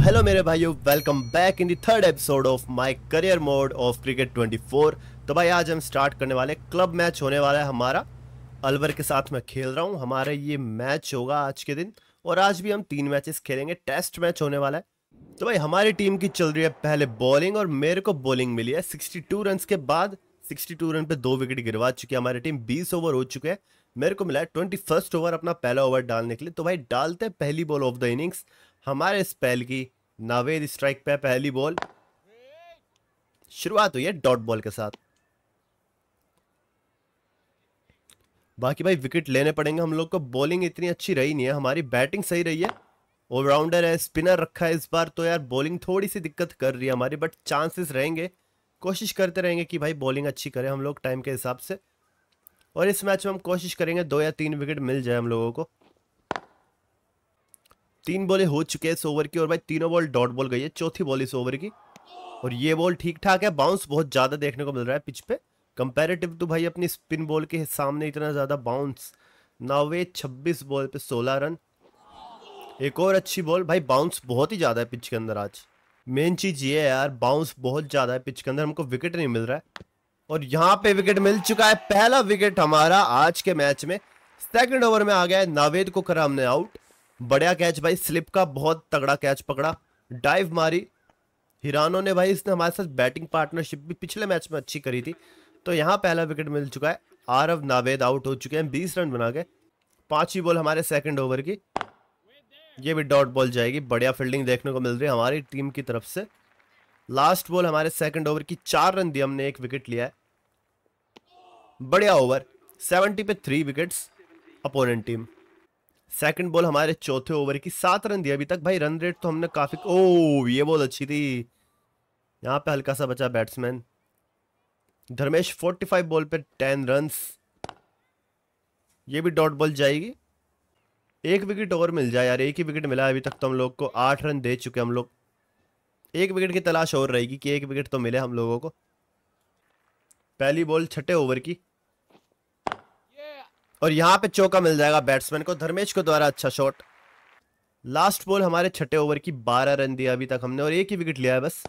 hello मेरे भाइयों welcome back in third episode of my career mode of cricket 24 तो भाई आज हम स्टार्ट करने वाले क्लब मैच होने वाला है हमारा अलवर के साथ मैं खेल रहा हूँ हमारा ये मैच होगा आज के दिन और आज भी हम तीन मैचेस खेलेंगे टेस्ट मैच होने वाला है तो भाई हमारी टीम की चल रही है पहले बॉलिंग और मेरे को बॉलिंग मिली है सिक्सटी टू के बाद सिक्सटी रन पर दो विकेट गिरवा चुकी है हमारी टीम बीस ओवर हो चुके हैं मेरे को मिला है ट्वेंटी ओवर अपना पहला ओवर डालने के लिए तो भाई डालते हैं पहली बॉल ऑफ द इनिंग्स हमारे स्पेल की नावेद स्ट्राइक पे पहली बॉल शुरुआत हुई है डॉट बॉल के साथ बाकी भाई विकेट लेने पड़ेंगे हम लोग को बॉलिंग इतनी अच्छी रही नहीं है हमारी बैटिंग सही रही है ऑलराउंडर है स्पिनर रखा है इस बार तो यार बॉलिंग थोड़ी सी दिक्कत कर रही है हमारी बट चांसेस रहेंगे कोशिश करते रहेंगे कि भाई बॉलिंग अच्छी करें हम लोग टाइम के हिसाब से और इस मैच में हम कोशिश करेंगे दो या तीन विकेट मिल जाए हम लोगों को तीन बॉले हो चुके हैं इस ओवर की और भाई तीनों बॉल डॉट बॉल गई है चौथी बॉल इस ओवर की और ये बॉल ठीक ठाक है बाउंस बहुत ज़्यादा देखने को मिल रहा है पिच पे कंपेरेटिव तो भाई अपनी स्पिन बॉल के सामने इतना ज़्यादा बाउंस नावे छब्बीस बॉल पे सोलह रन एक और अच्छी बॉल भाई बाउंस बहुत ही ज़्यादा है पिच के अंदर आज मेन चीज़ ये है यार बाउंस बहुत ज़्यादा है पिच के अंदर हमको विकेट नहीं मिल रहा है और यहाँ पे विकेट मिल चुका है पहला विकेट हमारा आज के मैच में सेकंड ओवर में आ गया है नावेद को करा हमने आउट बढ़िया कैच भाई स्लिप का बहुत तगड़ा कैच पकड़ा डाइव मारी हिरानो ने भाई इसने हमारे साथ बैटिंग पार्टनरशिप भी पिछले मैच में अच्छी करी थी तो यहाँ पहला विकेट मिल चुका है आरव नावेद आउट हो चुके हैं बीस रन बना के पांचवी बॉल हमारे सेकंड ओवर की ये भी डॉट बॉल जाएगी बढ़िया फील्डिंग देखने को मिल रही है हमारी टीम की तरफ से लास्ट बॉल हमारे सेकंड ओवर की चार रन दिया हमने एक विकेट लिया है बढ़िया ओवर सेवेंटी पे three wickets opponent team second ball हमारे चौथे ओवर की सात रन दिया अभी तक भाई रन रेट तो हमने काफी ओ ये बॉल अच्छी थी यहाँ पे हल्का सा बचा बैट्समैन धर्मेश 45 बॉल पे 10 रन ये भी डॉट बॉल जाएगी एक विकेट और मिल जाए यार एक ही विकेट मिला अभी तक तो हम लोग को आठ रन दे चुके हम लोग एक विकेट की तलाश और रहेगी कि एक विकेट तो मिले हम लोगों को पहली बॉल छठे ओवर की और यहां पे चौका मिल जाएगा बैट्समैन को धर्मेश को द्वारा अच्छा शॉट लास्ट बॉल हमारे छठे ओवर की बारह रन दिया अभी तक हमने और एक ही विकेट लिया है बस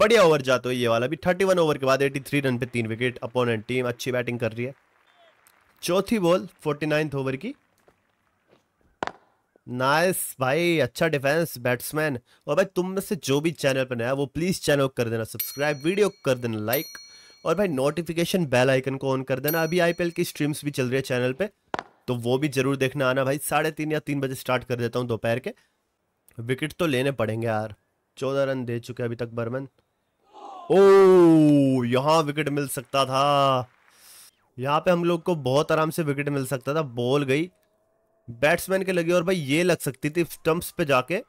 बढ़िया ओवर जाते हो ये वाला भी थर्टी वन ओवर के बाद एटी थ्री रन पे तीन विकेट अपोनेंट टीम अच्छी बैटिंग कर रही है चौथी बॉल फोर्टी नाइन्थ ओवर की नाइस भाई अच्छा डिफेंस बैट्समैन और भाई तुम में से जो भी चैनल पर नया वो प्लीज़ चैनल कर देना सब्सक्राइब वीडियो कर देना लाइक और भाई नोटिफिकेशन बेल आइकन को ऑन कर देना अभी आईपीएल की स्ट्रीम्स भी चल रही है चैनल पे तो वो भी जरूर देखना आना भाई साढ़े तीन या तीन बजे स्टार्ट कर देता हूँ दोपहर के विकेट तो लेने पड़ेंगे यार चौदह रन दे चुके अभी तक बर्मन ओ यहाँ विकेट मिल सकता था यहाँ पे हम लोग को बहुत आराम से विकेट मिल सकता था बॉल गई बैट्समैन के लगी और भाई ये लग सकती थी स्टम्प पे जाके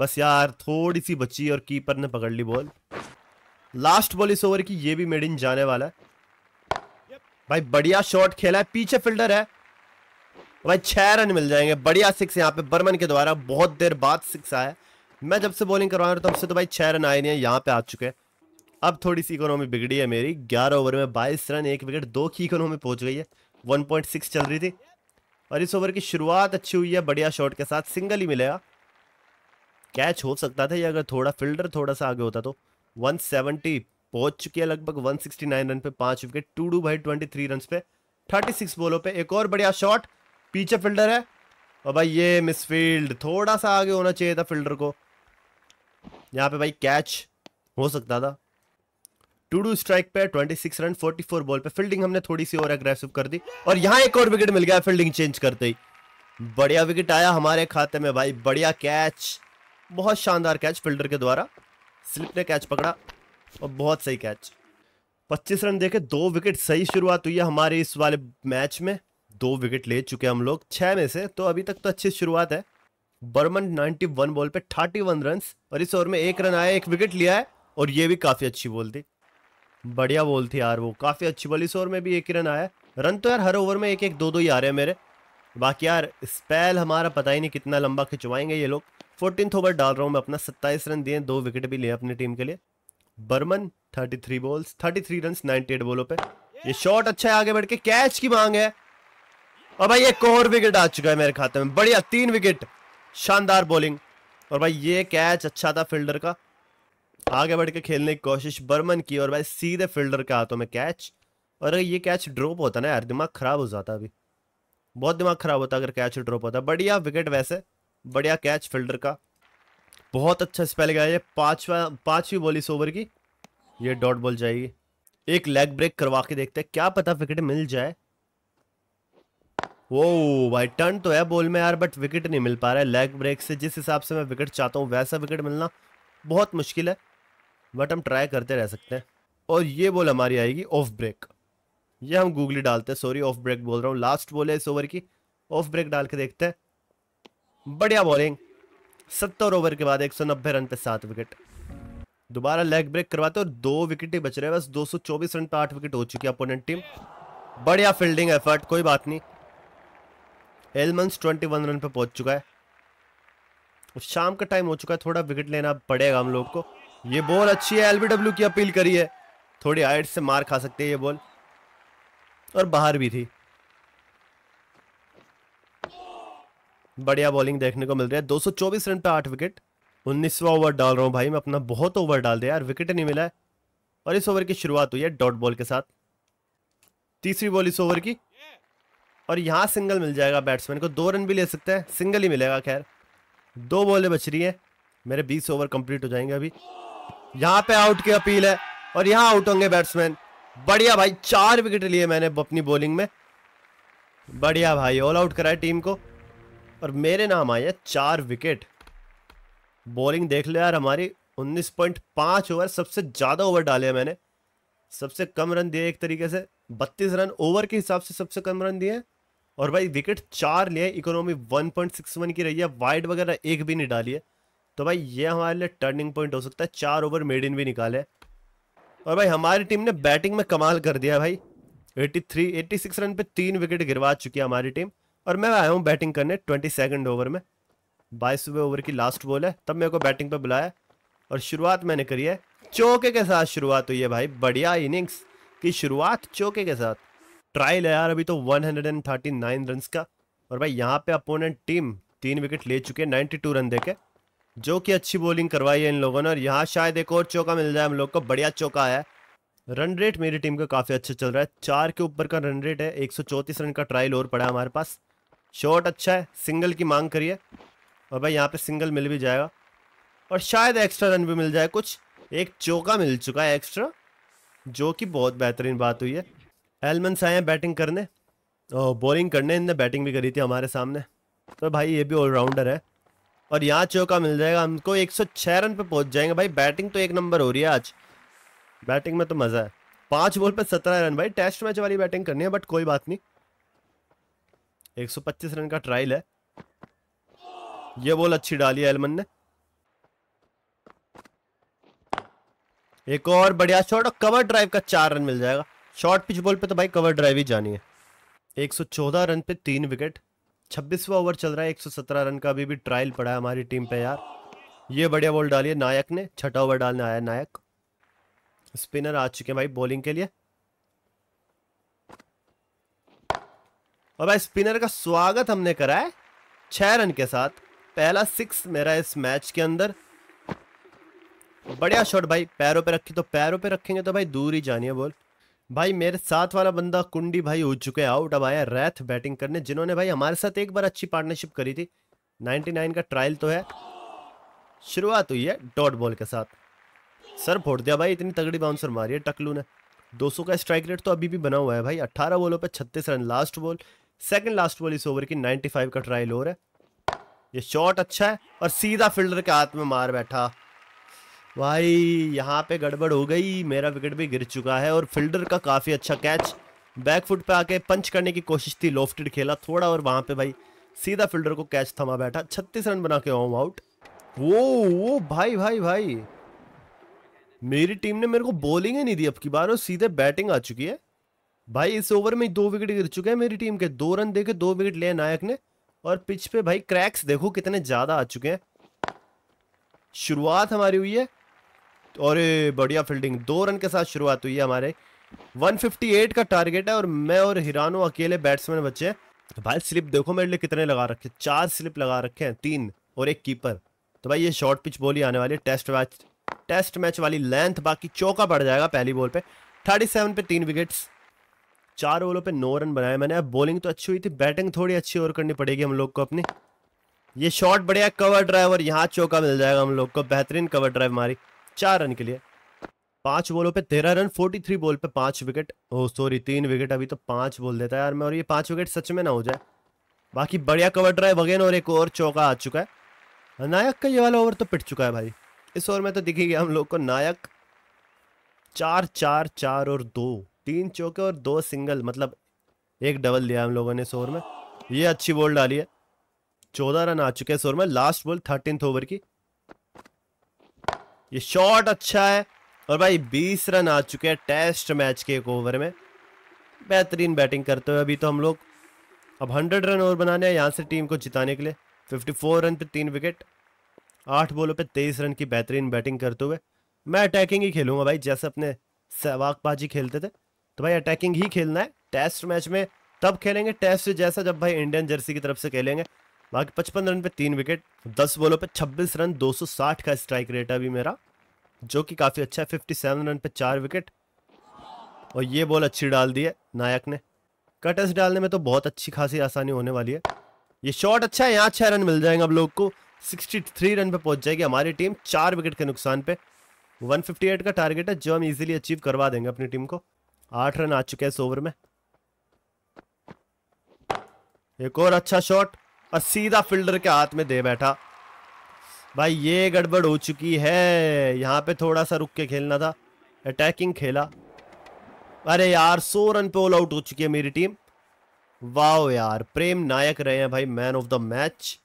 बस यार थोड़ी सी बची और कीपर ने पकड़ ली बॉल लास्ट बॉल इस ओवर की ये भी मेड इन जाने वाला है भाई बढ़िया शॉट खेला है पीछे फील्डर है भाई छह रन मिल जाएंगे बढ़िया सिक्स यहाँ पे बर्मन के द्वारा बहुत देर बाद सिक्स आया मैं जब से बॉलिंग करवा रहा हूँ तब से तो भाई छह रन आए नहीं है यहाँ पे आ चुके हैं अब थोड़ी सी इकोनॉमी बिगड़ी है मेरी ग्यारह ओवर में बाईस रन एक विकेट दो की इकोनॉमी पहुंच गई है वन चल रही थी और इस ओवर की शुरुआत अच्छी हुई है बढ़िया शॉट के साथ सिंगल ही मिलेगा कैच हो सकता था या अगर थोड़ा फील्डर थोड़ा सा आगे होता तो 170 पहुंच चुकी है लगभग 169 रन पे पांच विकेट टूडू भाई 23 रन पे 36 बॉलों पे एक और बढ़िया शॉट पीछे फील्डर है और भाई ये मिस फील्ड थोड़ा सा आगे होना चाहिए था फील्डर को यहाँ पे भाई कैच हो सकता था टूडू स्ट्राइक पे 26 रन 44 बॉल पे फील्डिंग हमने थोड़ी सी और अग्रेसिव कर दी और यहाँ एक और विकेट मिल गया फील्डिंग चेंज करते ही बढ़िया विकेट आया हमारे खाते में भाई बढ़िया कैच बहुत शानदार कैच फील्डर के द्वारा स्लिप ने कैच पकड़ा और बहुत सही कैच 25 रन देखे दो विकेट सही शुरुआत हुई है हमारे इस वाले मैच में दो विकेट ले चुके हम लोग छः में से तो अभी तक तो अच्छी शुरुआत है बर्मन 91 बॉल पे 31 रन और इस ओवर में एक रन आया एक विकेट लिया है और ये भी काफ़ी अच्छी बॉल थी बढ़िया बॉल थी यार वो काफ़ी अच्छी बॉल इस ओवर में भी एक ही रन आया रन तो यार हर ओवर में एक एक दो दो ही आ रहे हैं मेरे बाकी यार स्पेल हमारा पता ही नहीं कितना लंबा खिंचवाएंगे ये लोग फोर्टीन ओवर डाल रहा हूँ मैं अपना सत्ताईस रन दिए दो विकेट भी लिया अपनी टीम के लिए Barman thirty three balls thirty three run ninety eight बॉलों पे ये शॉट अच्छा है आगे बढ़ के कैच की मांग है और भाई एक और विकेट आ चुका है मेरे खाते में बढ़िया तीन विकेट शानदार बॉलिंग और भाई ये कैच अच्छा था फील्डर का आगे बढ़ के खेलने की कोशिश बर्मन की और भाई सीधे फील्डर के हाथों में कैच और ये कैच ड्रॉप होता ना यार दिमाग खराब हो जाता अभी बहुत दिमाग खराब होता अगर कैच ड्रॉप होता बढ़िया विकेट वैसे बढ़िया कैच फील्डर का बहुत अच्छा स्पेल गया ये पांचवा पांचवी बॉल इस ओवर की ये डॉट बॉल जाएगी एक लेग ब्रेक करवा के देखते हैं क्या पता विकेट मिल जाए वो भाई टर्न तो है बॉल में यार बट विकेट नहीं मिल पा रहा है लेग ब्रेक से जिस हिसाब से मैं विकेट चाहता हूँ वैसा विकेट मिलना बहुत मुश्किल है बट हम ट्राई करते रह सकते हैं और ये बॉल हमारी आएगी ऑफ ब्रेक ये हम गूगली डालते हैं सॉरी ऑफ ब्रेक बोल रहा हूँ लास्ट बॉल है इस ओवर की ऑफ ब्रेक डाल के देखते हैं बढ़िया बॉलिंग सत्तर ओवर के बाद एक सौ नब्बे रन पे सात विकेट दोबारा लेग ब्रेक करवाते और दो विकेट ही बच रहे हैं बस 224 रन पे आठ विकेट हो चुकी है अपोनेंट टीम बढ़िया फील्डिंग एफर्ट कोई बात नहीं एलमंस 21 रन पे पहुंच चुका है शाम का टाइम हो चुका है थोड़ा विकेट लेना पड़ेगा हम लोग को ये बॉल अच्छी है एलबीडब्ल्यू की अपील करी है थोड़ी हाइट से मार खा सकते हैं ये बॉल और बाहर भी थी बढ़िया बॉलिंग देखने को मिल रही है 224 रन पे आठ विकेट उन्नीसवा ओवर डाल रहा हूँ भाई मैं अपना बहुत ओवर डाल दिया यार विकेट नहीं मिला है और इस ओवर की शुरुआत हुई है डॉट बॉल के साथ तीसरी बॉल इस ओवर की और यहाँ सिंगल मिल जाएगा बैट्समैन को दो रन भी ले सकते हैं सिंगल ही मिलेगा खैर दो बॉलें बच रही हैं मेरे बीस ओवर कंप्लीट हो जाएंगे अभी यहाँ पे आउट की अपील है और यहाँ आउट होंगे बैट्समैन बढ़िया भाई चार विकेट लिए मैंने अपनी बॉलिंग में बढ़िया भाई ऑल आउट कराए टीम को और मेरे नाम आए हैं चार विकेट बॉलिंग देख लो यार हमारी 19.5 ओवर सबसे ज़्यादा ओवर डाले हैं मैंने सबसे कम रन दिए एक तरीके से 32 रन ओवर के हिसाब से सबसे कम रन दिए और भाई विकेट चार लिए इकोनॉमी 1.61 की रही है वाइड वगैरह एक भी नहीं डाली है तो भाई ये हमारे लिए टर्निंग पॉइंट हो सकता है चार ओवर मेड इन भी निकाले और भाई हमारी टीम ने बैटिंग में कमाल कर दिया भाई 83, 86 रन पे तीन विकेट गिरवा चुकी है हमारी टीम और मैं आया हूँ बैटिंग करने ट्वेंटी सेकेंड ओवर में बाईसवें ओवर की लास्ट बॉल है तब मेरे को बैटिंग पर बुलाया और शुरुआत मैंने करी है चौके के साथ शुरुआत हुई है भाई बढ़िया इनिंग्स की शुरुआत चौके के साथ ट्रायल है यार अभी तो 139 रन का और भाई यहाँ पे अपोनेंट टीम तीन विकेट ले चुके हैं टू रन देके जो कि अच्छी बॉलिंग करवाई है इन लोगों ने और यहाँ शायद एक और चौका मिल जाए हम लोग को बढ़िया चौका है रन रेट मेरी टीम का काफ़ी अच्छा चल रहा है चार के ऊपर का रन रेट है एक रन का ट्रायल और पड़ा है हमारे पास शॉट अच्छा है सिंगल की मांग करिए और भाई यहाँ पे सिंगल मिल भी जाएगा और शायद एक्स्ट्रा रन भी मिल जाए कुछ एक चौका मिल चुका है एक्स्ट्रा जो कि बहुत बेहतरीन बात हुई है एलमंस आए हैं बैटिंग करने और बॉलिंग करने इनने बैटिंग भी करी थी हमारे सामने तो भाई ये भी ऑलराउंडर है और यहाँ चौका मिल जाएगा हमको 106 रन पे पहुँच जाएंगे भाई बैटिंग तो एक नंबर हो रही है आज बैटिंग में तो मज़ा है पाँच बॉल पर सत्रह रन भाई टेस्ट मैच वाली बैटिंग करनी है बट कोई बात नहीं 125 रन का ट्रायल है ये बॉल अच्छी डाली है एलमन ने एक और बढ़िया शॉट और कवर ड्राइव का चार रन मिल जाएगा शॉर्ट पिच बॉल पे तो भाई कवर ड्राइव ही जानी है 114 रन पे तीन विकेट 26वां ओवर चल रहा है 117 रन का अभी भी ट्रायल पड़ा है हमारी टीम पे यार ये बढ़िया बॉल डाली है नायक ने छठा ओवर डालने आया नायक स्पिनर आ चुके हैं भाई बॉलिंग के लिए और भाई स्पिनर का स्वागत हमने करा है छह रन के साथ पहला सिक्स मेरा इस मैच के अंदर बढ़िया शॉट भाई पैरों पे रखी तो पैरों पे रखेंगे तो भाई दूर ही जानिए बोल भाई मेरे साथ वाला बंदा कुंडी भाई हो चुके हैं आउट अब आया रैथ बैटिंग करने जिन्होंने भाई हमारे साथ एक बार अच्छी पार्टनरशिप करी थी 99 का ट्रायल तो है शुरुआत हुई है डॉट बॉल के साथ सर फोड़ दिया भाई इतनी तगड़ी बाउंसर मारी है टकलू ने 200 का स्ट्राइक रेट तो अभी भी बना हुआ है भाई 18 बॉलों पे 36 रन last ball second last ball इस ओवर की 95 का ट्रायल और है ये शॉट अच्छा है और सीधा फील्डर के हाथ में मार बैठा भाई यहाँ पे गड़बड़ हो गई मेरा विकेट भी गिर चुका है और फील्डर का काफ़ी अच्छा कैच बैक फुट पे आके पंच करने की कोशिश थी लोफ्टिड खेला थोड़ा और वहाँ पे भाई सीधा फील्डर को कैच थमा बैठा छत्तीस रन बना के होम आउट वो वो भाई भाई भाई मेरी टीम ने मेरे को बॉलिंग ही नहीं दी अब की बार और सीधे बैटिंग आ चुकी है भाई इस ओवर में दो विकेट गिर चुके हैं मेरी टीम के दो रन देके दो विकेट लिए नायक ने और पिच पे भाई क्रैक्स देखो कितने ज्यादा आ चुके हैं शुरुआत हमारी हुई है और बढ़िया फील्डिंग दो रन के साथ शुरुआत हुई है हमारे 158 का टारगेट है और मैं और हिरानो अकेले बैट्समैन बच्चे हैं तो भाई स्लिप देखो मेरे लिए कितने लगा रखे चार स्लिप लगा रखे हैं तीन और एक कीपर तो भाई ये शॉर्ट पिच बॉल ही आने वाली है टेस्ट मैच टेस्ट मैच वाली लेंथ बाकी चौका पड़ जाएगा पहली बॉल पे थर्टी सेवन पे तीन विकेट्स चार ओवरों पे नौ रन बनाए मैंने अब बॉलिंग तो अच्छी हुई थी बैटिंग थोड़ी अच्छी और करनी पड़ेगी हम लोग को अपनी ये शॉट बढ़िया कवर ड्राइव और यहाँ चौका मिल जाएगा हम लोग को बेहतरीन कवर ड्राइव मारी चार रन के लिए पांच बॉलों पे तेरह रन फोर्टी थ्री बॉल पे पांच विकेट ओ सॉरी तीन विकेट अभी तो पांच बोल देता है यार मैं और ये पांच विकेट सच में ना हो जाए बाकी बढ़िया कवर ड्राइव अगेन और एक और चौका आ चुका है नायक का ये वाला ओवर तो पिट चुका है भाई इस ओवर में तो दिखेगी हम लोग को नायक चार चार चार और दो तीन चौके और दो सिंगल मतलब एक डबल दिया हम लोगों ने शोर में ये अच्छी बॉल डाली है चौदह रन आ चुके हैं शोर में लास्ट बॉल थर्टीन ओवर की ये शॉट अच्छा है और भाई बीस रन आ चुके हैं टेस्ट मैच के एक ओवर में बेहतरीन बैटिंग करते हुए अभी तो हम लोग अब हंड्रेड रन ओवर बनाने हैं यहाँ से टीम को जिताने के लिए फिफ्टी फोर रन पे तीन विकेट आठ बॉलों पे तेईस रन की बेहतरीन बैटिंग करते हुए मैं अटैकिंग ही खेलूंगा भाई जैसे अपने सहवागबाजी खेलते थे तो भाई अटैकिंग ही खेलना है टेस्ट मैच में तब खेलेंगे टेस्ट जैसा जब भाई इंडियन जर्सी की तरफ से खेलेंगे बाकी पचपन रन पे तीन विकेट दस बॉलों पे छब्बीस रन 260 का स्ट्राइक रेट है अभी मेरा जो कि काफ़ी अच्छा है फिफ्टी सेवन रन पे चार विकेट और ये बॉल अच्छी डाल दी है नायक ने कटर्स डालने में तो बहुत अच्छी खासी आसानी होने वाली है ये शॉट अच्छा है यहाँ छः रन मिल जाएंगे अब लोग को 63 रन पे पहुंच जाएगी हमारी टीम चार विकेट के नुकसान पे 158 का टारगेट है जो हम इजीली अचीव करवा देंगे अपनी टीम को आठ रन आ चुके हैं इस ओवर में एक और अच्छा शॉट और सीधा फील्डर के हाथ में दे बैठा भाई ये गड़बड़ हो चुकी है यहाँ पे थोड़ा सा रुक के खेलना था अटैकिंग खेला अरे यार सौ रन पे ऑल आउट हो चुकी है मेरी टीम वाओ यार प्रेम नायक रहे हैं भाई मैन ऑफ द मैच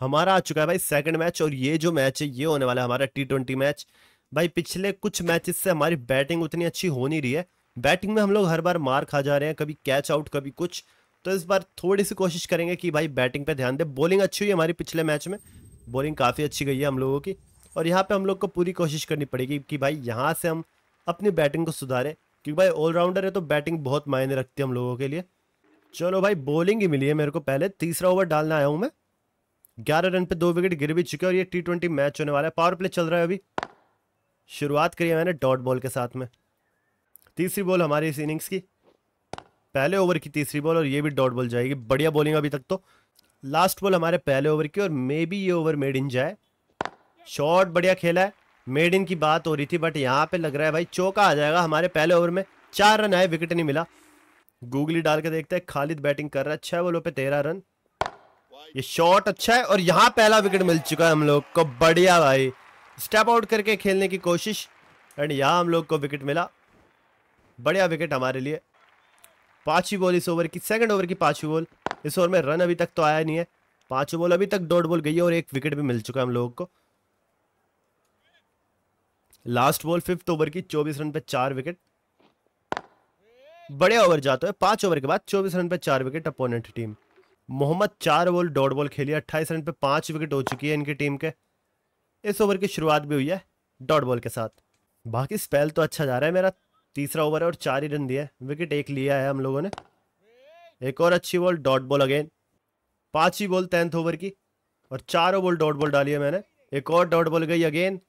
हमारा आ चुका है भाई सेकंड मैच और ये जो मैच है ये होने वाला है हमारा टी ट्वेंटी मैच भाई पिछले कुछ मैचेस से हमारी बैटिंग उतनी अच्छी हो नहीं रही है बैटिंग में हम लोग हर बार मार खा जा रहे हैं कभी कैच आउट कभी कुछ तो इस बार थोड़ी सी कोशिश करेंगे कि भाई बैटिंग पे ध्यान दें बॉलिंग अच्छी हुई हमारी पिछले मैच में बॉलिंग काफ़ी अच्छी गई है हम लोगों की और यहाँ पे हम लोग को पूरी कोशिश करनी पड़ेगी कि भाई यहाँ से हम अपनी बैटिंग को सुधारें क्योंकि भाई ऑलराउंडर है तो बैटिंग बहुत मायने रखती है हम लोगों के लिए चलो भाई बॉलिंग ही मिली है मेरे को पहले तीसरा ओवर डालने आया हूँ मैं ग्यारह रन पर दो विकेट गिर भी चुके और ये टी मैच होने वाला है पावर प्ले चल रहा है अभी शुरुआत करी है मैंने डॉट बॉल के साथ में तीसरी बॉल हमारी इस इनिंग्स की पहले ओवर की तीसरी बॉल और ये भी डॉट बॉल जाएगी बढ़िया बॉलिंग अभी तक तो लास्ट बॉल हमारे पहले ओवर की और मे बी ये ओवर मेड इन जाए शॉट बढ़िया खेला है मेड इन की बात हो रही थी बट यहाँ पे लग रहा है भाई चौका आ जाएगा हमारे पहले ओवर में चार रन आए विकेट नहीं मिला गूगली डाल के देखते हैं खालिद बैटिंग कर रहा है छह बॉलों पे तेरह रन ये शॉट अच्छा है और यहाँ पहला विकेट मिल चुका है हम लोग को बढ़िया भाई स्टेप आउट करके खेलने की कोशिश एंड यहाँ हम लोग को विकेट मिला बढ़िया विकेट हमारे लिए पांचवी बॉल इस ओवर की सेकंड ओवर की पांचवी बॉल इस ओवर में रन अभी तक तो आया नहीं है पांचवी बॉल अभी तक डॉट बॉल गई है और एक विकेट भी मिल चुका है हम लोगों को लास्ट बॉल फिफ्थ ओवर की चौबीस रन पे चार विकेट बड़े ओवर जाते हैं पांच ओवर के बाद चौबीस रन पे चार विकेट अपोनेंट टीम मोहम्मद चार बॉल डॉट बॉल खेली अट्ठाईस रन पे पांच विकेट हो चुकी है इनकी टीम के इस ओवर की शुरुआत भी हुई है डॉट बॉल के साथ बाकी स्पेल तो अच्छा जा रहा है मेरा तीसरा ओवर है और चार ही रन दिया है विकेट एक लिया है हम लोगों ने एक और अच्छी बॉल डॉट बॉल अगेन पाँच ही बॉल टेंथ ओवर की और चारों बॉल डॉट बॉल डाली है मैंने एक और डॉट बॉल गई अगेन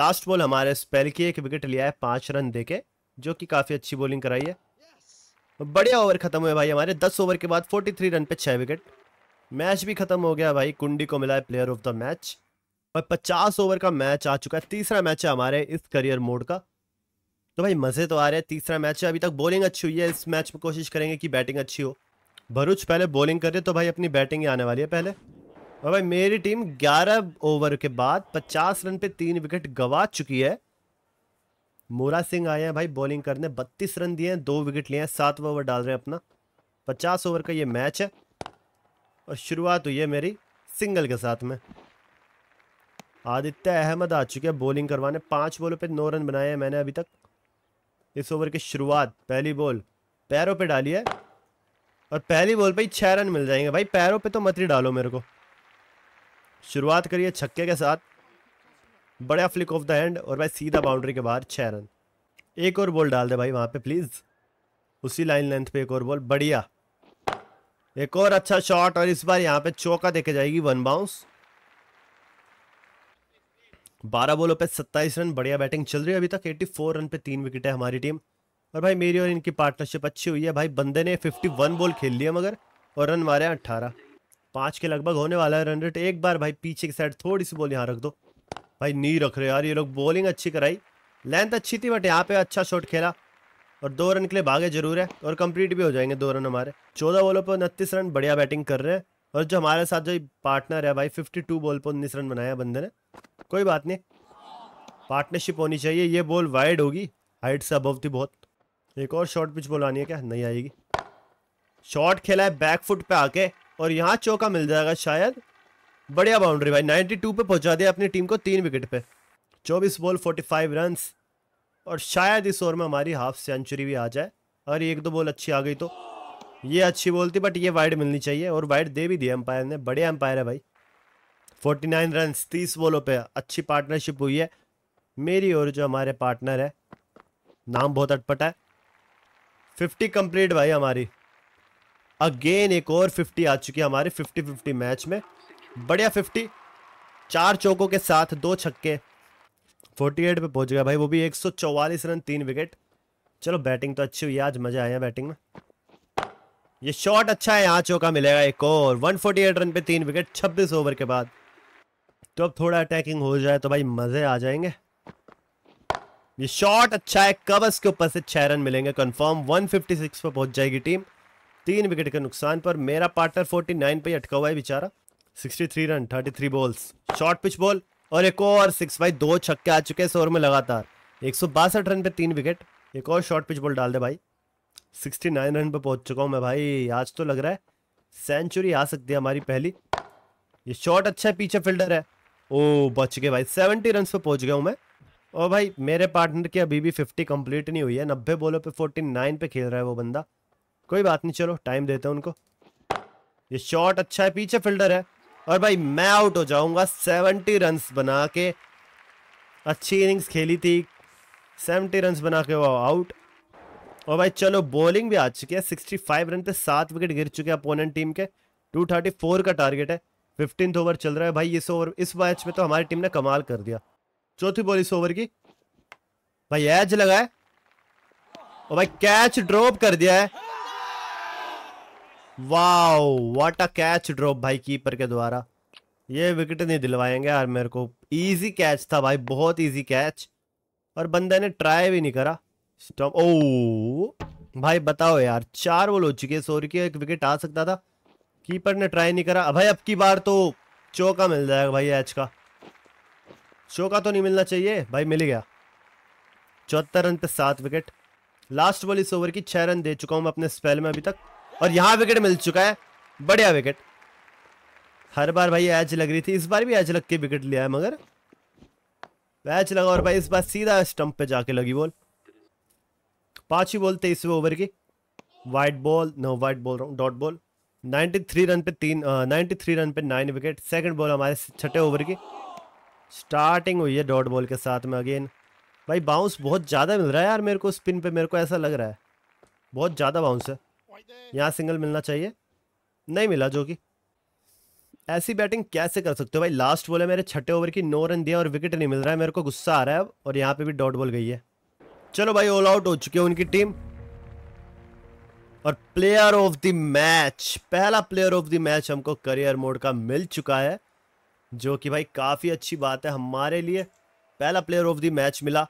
लास्ट बॉल हमारे स्पेल की एक विकेट लिया है पांच रन देके जो कि काफ़ी अच्छी बॉलिंग कराई है बढ़िया ओवर खत्म हुए भाई हमारे दस ओवर के बाद फोर्टी रन पे छह विकेट मैच भी खत्म हो गया भाई कुंडी को मिला है प्लेयर ऑफ द मैच और पचास ओवर का मैच आ चुका है तीसरा मैच है हमारे इस करियर मोड का तो भाई मज़े तो आ रहे हैं तीसरा मैच है अभी तक बॉलिंग अच्छी हुई है इस मैच में कोशिश करेंगे कि बैटिंग अच्छी हो भरूच पहले बॉलिंग कर रहे तो भाई अपनी बैटिंग ही आने वाली है पहले और भाई मेरी टीम 11 ओवर के बाद 50 रन पे तीन विकेट गवा चुकी है मोरा सिंह आए हैं भाई बॉलिंग करने 32 रन दिए हैं दो विकेट लिए हैं सात ओवर डाल रहे हैं अपना 50 ओवर का ये मैच है और शुरुआत हुई है मेरी सिंगल के साथ में आदित्य अहमद आ चुके हैं बॉलिंग करवाने पाँच बॉलों पर नौ रन बनाए हैं मैंने अभी तक इस ओवर की शुरुआत पहली बॉल पैरों पे डाली है और पहली बॉल पे ही छः रन मिल जाएंगे भाई पैरों पे तो मत ही डालो मेरे को शुरुआत करिए छक्के के साथ बड़ा फ्लिक ऑफ द हैंड और भाई सीधा बाउंड्री के बाहर छः रन एक और बॉल डाल दे भाई वहाँ पे प्लीज़ उसी लाइन लेंथ पे एक और बॉल बढ़िया एक और अच्छा शॉट और इस बार यहाँ पे चौका देखे जाएगी वन बाउंस बारह बॉलों पे सत्ताईस रन बढ़िया बैटिंग चल रही है अभी तक एट्टी फोर रन पे तीन विकेट है हमारी टीम और भाई मेरी और इनकी पार्टनरशिप अच्छी हुई है भाई बंदे ने फिफ्टी वन बॉल खेल लिया मगर और रन मारे हैं अट्ठारह पाँच के लगभग होने वाला है रन रेट एक बार भाई पीछे की साइड थोड़ी सी बॉल यहाँ रख दो भाई नहीं रख रहे यार ये लोग बॉलिंग अच्छी कराई लेंथ अच्छी थी बट यहाँ पे अच्छा शॉट खेला और दो रन के लिए भागे जरूर है और कंप्लीट भी हो जाएंगे दो रन हमारे चौदह बॉलों पर उनतीस रन बढ़िया बैटिंग कर रहे हैं और जो हमारे साथ जो पार्टनर है भाई 52 बॉल पर उन्नीस रन बनाया बंदे ने कोई बात नहीं पार्टनरशिप होनी चाहिए ये बॉल वाइड होगी हाइट से अबव थी बहुत एक और शॉर्ट पिच बॉल आनी है क्या नहीं आएगी शॉर्ट खेला है बैक फुट पे आके और यहाँ चौका मिल जाएगा शायद बढ़िया बाउंड्री भाई टू पे पहुंचा दिया अपनी टीम को तीन विकेट पे चौबीस बॉल फाइव रन्स और शायद इस ओवर में हमारी हाफ सेंचुरी भी आ जाए अगर एक दो बॉल अच्छी आ गई तो ये अच्छी बॉल थी बट ये वाइड मिलनी चाहिए और वाइड दे भी दी अंपायर ने बड़े अंपायर है भाई 49 रन 30 बॉलों पे अच्छी पार्टनरशिप हुई है मेरी और जो हमारे पार्टनर है नाम बहुत अटपटा है 50 कंप्लीट भाई हमारी अगेन एक और 50 आ चुकी है हमारे 50 50 मैच में बढ़िया 50 चार चौकों के साथ दो छक्के 48 पे पहुंच गया भाई वो भी 144 रन तीन विकेट चलो बैटिंग तो अच्छी हुई है आज मज़ा आया बैटिंग में ये शॉट अच्छा है यहाँ चौका मिलेगा एक और 148 रन पे तीन विकेट 26 ओवर के बाद तो अब थोड़ा अटैकिंग हो जाए तो भाई मजे आ जाएंगे ये शॉट अच्छा है कवर्स के ऊपर से छह रन मिलेंगे कंफर्म 156 पर पहुंच जाएगी टीम तीन विकेट के नुकसान पर मेरा पार्टनर 49 पे अटका हुआ है बेचारा 63 run 33 balls short pitch ball और एक और सिक्स भाई दो छक्के आ चुके हैं इस में लगातार एक रन पे तीन विकेट एक और शॉर्ट पिच बॉल डाल दे भाई सिक्सटी नाइन रन पर पहुंच चुका हूं मैं भाई आज तो लग रहा है सेंचुरी आ सकती है हमारी पहली ये शॉट अच्छा है पीछे फील्डर है ओ बच गए भाई सेवेंटी रन पर पहुंच गया हूं मैं और भाई मेरे पार्टनर की अभी भी फिफ्टी कंप्लीट नहीं हुई है नब्बे बॉलों पे फोर्टी नाइन पे खेल रहा है वो बंदा कोई बात नहीं चलो टाइम देते हैं उनको ये शॉट अच्छा है पीछे फील्डर है और भाई मैं आउट हो जाऊंगा सेवेंटी रन बना के अच्छी इनिंग्स खेली थी सेवेंटी रन बना के वो आउट और भाई चलो बॉलिंग भी आ चुकी है 65 रन पे सात विकेट गिर चुके हैं अपोनेंट टीम के 234 का टारगेट है फिफ्टीन ओवर चल रहा है भाई इस ओवर इस मैच में तो हमारी टीम ने कमाल कर दिया चौथी बॉल इस ओवर की भाई एज है और भाई कैच ड्रॉप कर दिया है wow what a catch drop भाई कीपर के द्वारा ये विकेट नहीं दिलवाएंगे यार मेरे को इजी कैच था भाई बहुत इजी कैच और बंदे ने ट्राई भी नहीं करा स्टॉप ओ oh, भाई बताओ यार चार बोल हो चुके सोरी के एक विकेट आ सकता था कीपर ने ट्राई नहीं करा भाई अब की बार तो चौका मिल जाएगा भाई एच का चौका तो नहीं मिलना चाहिए भाई मिल गया चौहत्तर रन पे सात विकेट लास्ट बॉल इस ओवर की छह रन दे चुका हूं मैं अपने स्पेल में अभी तक और यहाँ विकेट मिल चुका है बढ़िया विकेट हर बार भाई एच लग रही थी इस बार भी एच लग के विकेट लिया है मगर एच लगा और भाई इस बार सीधा स्टंप पे जाके लगी बोल ही बॉल तेईसवें ओवर की wide ball no wide ball रहा हूँ डॉट बॉल 93 रन पे तीन नाइन्टी थ्री रन पे नाइन विकेट सेकंड बॉल हमारे छठे ओवर की स्टार्टिंग हुई है डॉट बॉल के साथ में अगेन भाई बाउंस बहुत ज़्यादा मिल रहा है यार मेरे को स्पिन पे मेरे को ऐसा लग रहा है बहुत ज़्यादा बाउंस है यहाँ सिंगल मिलना चाहिए नहीं मिला जो कि ऐसी बैटिंग कैसे कर सकते हो भाई लास्ट बॉल है मेरे छठे ओवर की नौ रन दिया और विकेट नहीं मिल रहा है मेरे को गुस्सा आ रहा है और यहाँ पे भी डॉट बॉल गई है चलो भाई ऑल आउट हो चुकी है उनकी टीम और प्लेयर ऑफ द मैच पहला प्लेयर ऑफ द मैच हमको करियर मोड का मिल चुका है जो कि भाई काफ़ी अच्छी बात है हमारे लिए पहला प्लेयर ऑफ द मैच मिला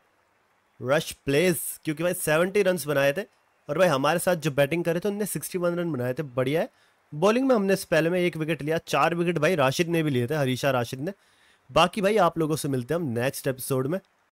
रश प्लेस क्योंकि भाई सेवेंटी रन बनाए थे और भाई हमारे साथ जो बैटिंग करे थे उनने सिक्सटी वन रन बनाए थे बढ़िया है बॉलिंग में हमने इस पहले में एक विकेट लिया चार विकेट भाई राशिद ने भी लिए थे हरीशा राशिद ने बाकी भाई आप लोगों से मिलते हैं हम नेक्स्ट एपिसोड में